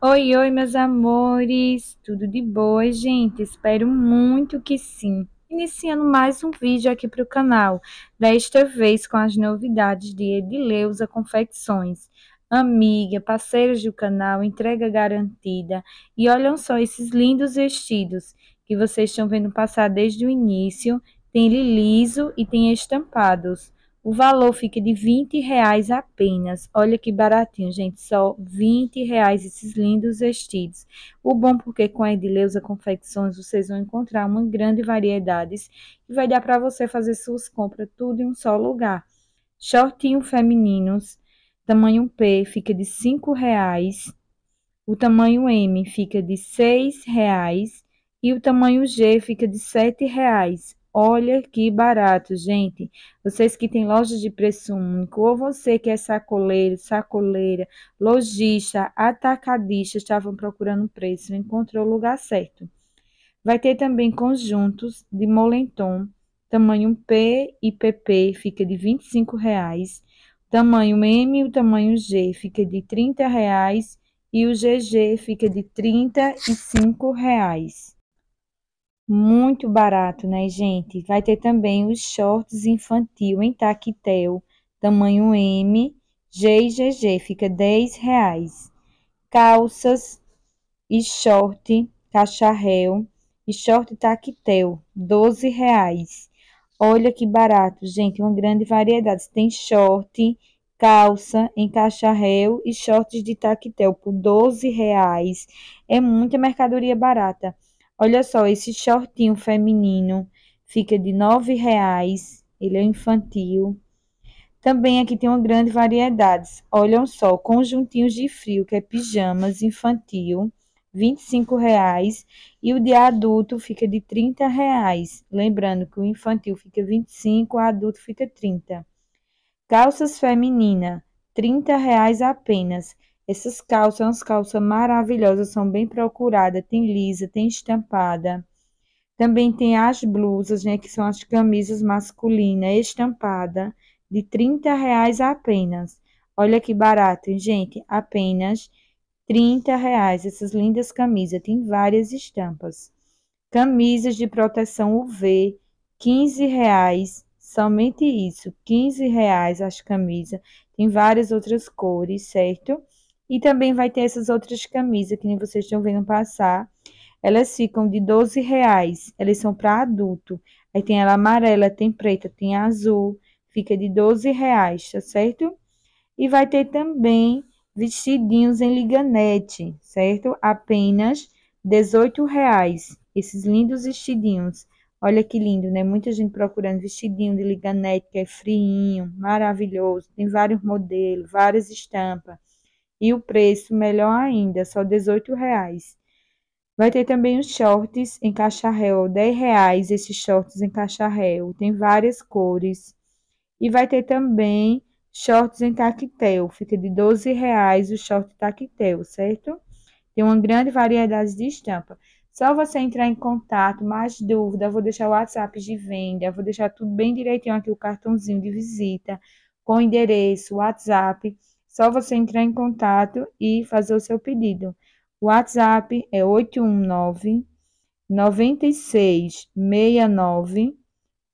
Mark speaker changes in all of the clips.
Speaker 1: Oi, oi, meus amores! Tudo de boa, gente? Espero muito que sim! Iniciando mais um vídeo aqui para o canal, desta vez com as novidades de Edileuza Confecções. Amiga, parceiros do canal, entrega garantida. E olham só esses lindos vestidos que vocês estão vendo passar desde o início. Tem liso e tem estampados. O valor fica de 20 reais apenas. Olha que baratinho, gente. Só 20 reais esses lindos vestidos. O bom porque com a Edileuza Confecções vocês vão encontrar uma grande variedade e vai dar para você fazer suas compras tudo em um só lugar. Shortinho femininos, tamanho P fica de 5 reais. O tamanho M fica de 6 reais e o tamanho G fica de R$ reais. Olha que barato, gente. Vocês que têm loja de preço único, ou você que é sacoleiro, sacoleira, lojista, atacadista, estavam procurando preço, encontrou o lugar certo. Vai ter também conjuntos de molenton, tamanho P e PP, fica de R$ 25,00. Tamanho M e o tamanho G fica de R$ 30,00 e o GG fica de R$ 35,00 muito barato, né, gente? Vai ter também os shorts infantil em taquetel, tamanho M, G e GG, fica 10 reais. Calças e short cacharel e short taquetel, 12 reais. Olha que barato, gente, uma grande variedade. Tem short, calça em cacharel e shorts de taquetel por 12 reais. É muita mercadoria barata. Olha só, esse shortinho feminino fica de R$ reais. Ele é infantil. Também aqui tem uma grande variedade. Olham só, conjuntinhos de frio, que é pijamas infantil, R$ reais e o de adulto fica de R$ reais. Lembrando que o infantil fica 25, o adulto fica 30,00. Calças feminina, R$ reais apenas. Essas calças são as calças maravilhosas, são bem procuradas. Tem lisa, tem estampada. Também tem as blusas, né, que são as camisas masculinas estampada de 30 reais apenas. Olha que barato, gente, apenas 30 reais. Essas lindas camisas, tem várias estampas. Camisas de proteção UV, 15 reais, somente isso, 15 reais as camisas. Tem várias outras cores, certo? E também vai ter essas outras camisas que vocês estão vendo passar. Elas ficam de 12 reais. Elas são para adulto. Aí tem ela amarela, tem preta, tem azul. Fica de 12 reais, tá certo? E vai ter também vestidinhos em liganete, certo? Apenas 18 reais. Esses lindos vestidinhos. Olha que lindo, né? Muita gente procurando vestidinho de liganete, que é friinho, maravilhoso. Tem vários modelos, várias estampas. E o preço, melhor ainda, só R$18. Vai ter também os shorts em cacharel, réu, R$10 esses shorts em cacharel. Tem várias cores. E vai ter também shorts em tactel, fica de R$ o short tactel, certo? Tem uma grande variedade de estampa. Só você entrar em contato, mais dúvida, vou deixar o WhatsApp de venda, vou deixar tudo bem direitinho aqui, o cartãozinho de visita, com endereço, WhatsApp. Só você entrar em contato e fazer o seu pedido. O WhatsApp é 819 9669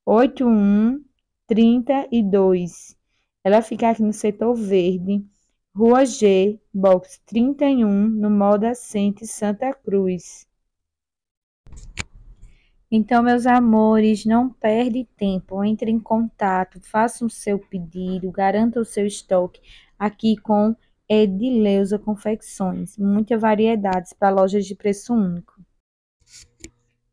Speaker 1: 8132. Ela fica aqui no setor verde, Rua G, box 31, no Moda Center, Santa Cruz. Então, meus amores, não perde tempo, entre em contato, faça o seu pedido, garanta o seu estoque aqui com Edileuza Confecções. Muitas variedades para lojas de preço único.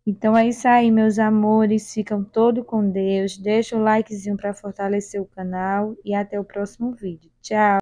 Speaker 1: Então é isso aí, meus amores. Ficam todos com Deus. Deixa o likezinho para fortalecer o canal e até o próximo vídeo. Tchau!